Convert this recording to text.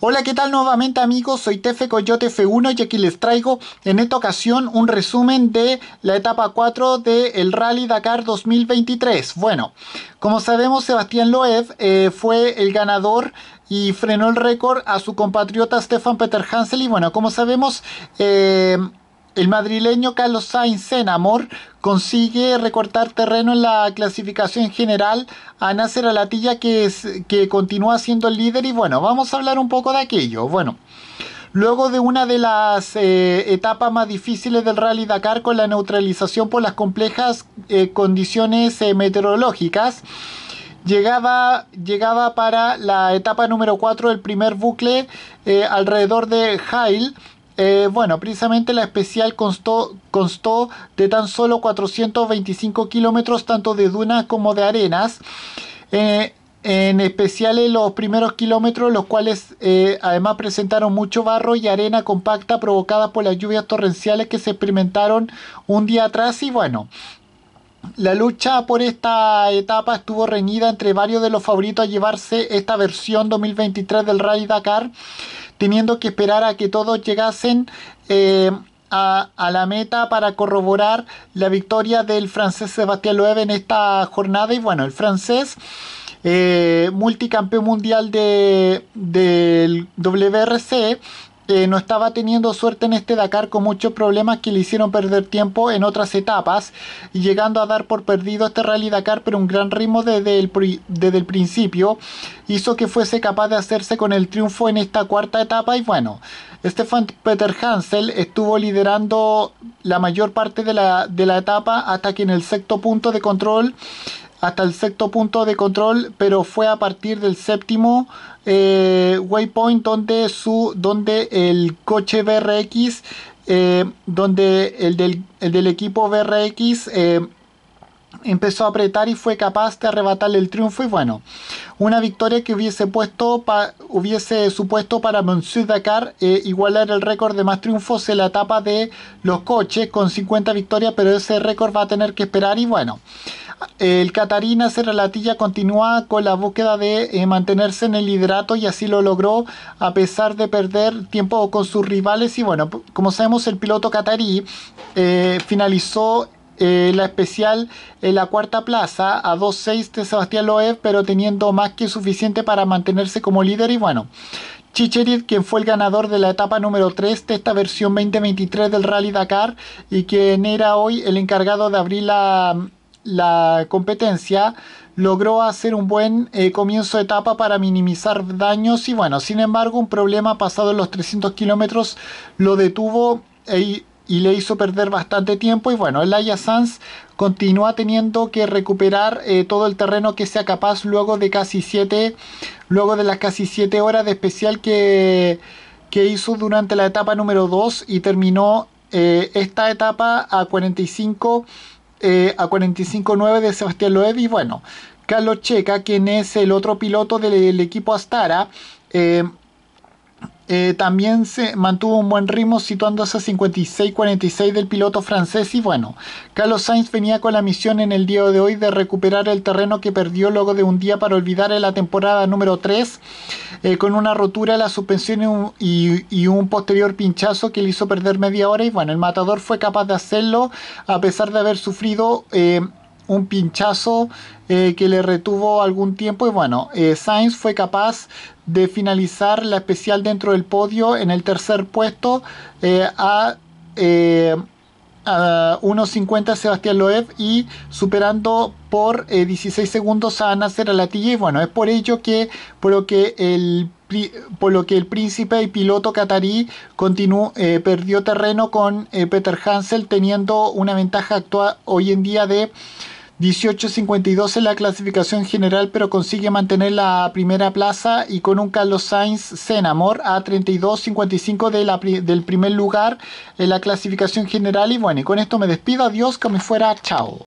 Hola, ¿qué tal nuevamente amigos? Soy Tefe Coyote F1 y aquí les traigo en esta ocasión un resumen de la etapa 4 del Rally Dakar 2023. Bueno, como sabemos Sebastián Loeb eh, fue el ganador y frenó el récord a su compatriota Stefan Peter Hansel y bueno, como sabemos... Eh, el madrileño Carlos Sainz amor, consigue recortar terreno en la clasificación general a Nasser Alatilla que, que continúa siendo el líder y bueno, vamos a hablar un poco de aquello. Bueno, Luego de una de las eh, etapas más difíciles del Rally Dakar con la neutralización por las complejas eh, condiciones eh, meteorológicas, llegaba, llegaba para la etapa número 4 del primer bucle alrededor de Hail eh, bueno, precisamente la especial constó, constó de tan solo 425 kilómetros, tanto de dunas como de arenas. Eh, en especial en los primeros kilómetros, los cuales eh, además presentaron mucho barro y arena compacta provocada por las lluvias torrenciales que se experimentaron un día atrás. Y bueno, la lucha por esta etapa estuvo reñida entre varios de los favoritos a llevarse esta versión 2023 del Rally Dakar teniendo que esperar a que todos llegasen eh, a, la meta para corroborar la victoria del francés Sebastián Loeb en esta jornada. Y bueno, el francés, eh, multicampeón mundial de, del WRC, eh, no estaba teniendo suerte en este Dakar con muchos problemas que le hicieron perder tiempo en otras etapas, llegando a dar por perdido este Rally Dakar, pero un gran ritmo desde el, desde el principio hizo que fuese capaz de hacerse con el triunfo en esta cuarta etapa y bueno, Stefan Peter Hansel estuvo liderando la mayor parte de la, de la etapa hasta que en el sexto punto de control hasta el sexto punto de control, pero fue a partir del séptimo eh, waypoint donde, su, donde el coche BRX, eh, donde el del, el del, equipo BRX eh, empezó a apretar y fue capaz de arrebatarle el triunfo y bueno, una victoria que hubiese, puesto hubiese supuesto para Monsieur Dakar eh, igualar el récord de más triunfos en la etapa de los coches con 50 victorias, pero ese récord va a tener que esperar y bueno. El Catarina Latilla continúa con la búsqueda de eh, mantenerse en el liderato y así lo logró a pesar de perder tiempo con sus rivales. Y bueno, como sabemos, el piloto catarí eh, finalizó eh, la especial en la cuarta plaza a 2-6 de Sebastián Loeb, pero teniendo más que suficiente para mantenerse como líder y bueno. Chicherit, quien fue el ganador de la etapa número 3 de esta versión 2023 del Rally Dakar y quien era hoy el encargado de abrir la, la competencia, logró hacer un buen eh, comienzo de etapa para minimizar daños y bueno, sin embargo un problema pasado los 300 kilómetros lo detuvo eh, y y le hizo perder bastante tiempo. Y bueno, el Aya Sanz continúa teniendo que recuperar eh, todo el terreno que sea capaz luego de casi 7, luego de las casi 7 horas de especial que, que, hizo durante la etapa número 2 y terminó eh, esta etapa a 45. Eh, a 45.9 de Sebastián Loeb y bueno, Carlos Checa, quien es el otro piloto del equipo Astara, eh, eh, también se mantuvo un buen ritmo situándose a 56-46 del piloto francés y bueno, Carlos Sainz venía con la misión en el día de hoy de recuperar el terreno que perdió luego de un día para olvidar en la temporada número 3 eh, con una rotura de la suspensión y un, posterior pinchazo que le hizo perder media hora y bueno, el matador fue capaz de hacerlo a pesar de haber sufrido... Eh, un pinchazo eh, que le retuvo algún tiempo y bueno, eh, Sainz fue capaz de finalizar la especial dentro del podio en el tercer puesto eh, a, a 1.50 Sebastián Loeb y superando por 16 segundos a Nasser Alatilla y bueno, es por ello que por lo que el por lo que el príncipe y piloto catarí perdió terreno con Peter Hansel teniendo una ventaja actual hoy en día de 18.52 en la clasificación general, pero consigue mantener la primera plaza y con un Carlos Sainz Amor a 32.55 de del primer lugar en la clasificación general. Y bueno, y con esto me despido. Adiós, que me fuera. Chao.